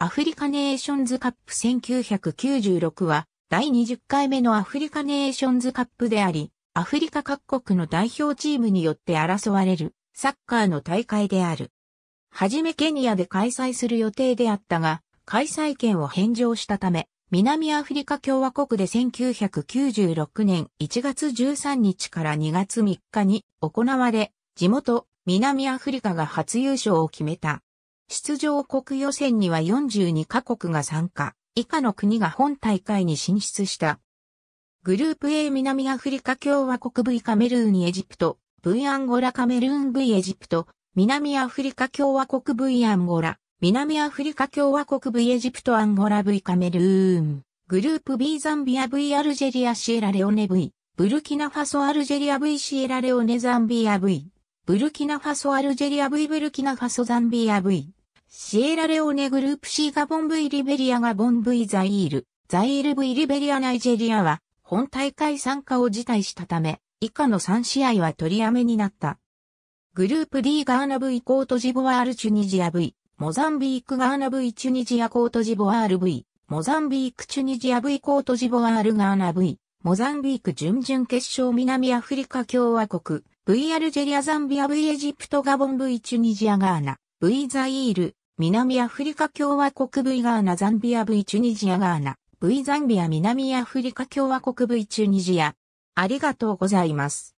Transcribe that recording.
アフリカネーションズカップ1996は第20回目のアフリカネーションズカップであり、アフリカ各国の代表チームによって争われるサッカーの大会である。はじめケニアで開催する予定であったが、開催権を返上したため、南アフリカ共和国で1996年1月13日から2月3日に行われ、地元南アフリカが初優勝を決めた。出場国予選には42カ国が参加、以下の国が本大会に進出した。グループ A 南アフリカ共和国 V カメルーンエジプト、V アンゴラカメルーン V エジプト、南アフリカ共和国 V アンゴラ、南アフリカ共和国 V エジプトアンゴラ V カメルーン、グループ B ザンビア V アルジェリアシエラレオネ V、ブルキナファソアルジェリア V シエラレオネザンビア V、ブルキナファソアルジェリア V ブルキナファソザンビア V、シエラレオネグループ C ガボン V リベリアガボン V ザイール、ザイール V リベリアナイジェリアは本大会参加を辞退したため、以下の3試合は取りやめになった。グループ D ガーナ V コートジボワールチュニジア V、モザンビークガーナ V チュニジアコートジボワール V、モザンビークチュニジア V コートジボワールガーナ V、モザンビーク準々決勝南アフリカ共和国、V アルジェリアザンビア V エジプトガボン V チュニジアガーナ、V ザイール、南アフリカ共和国 V ガーナザンビア V チュニジアガーナ V ザンビア南アフリカ共和国 V チュニジア。ありがとうございます。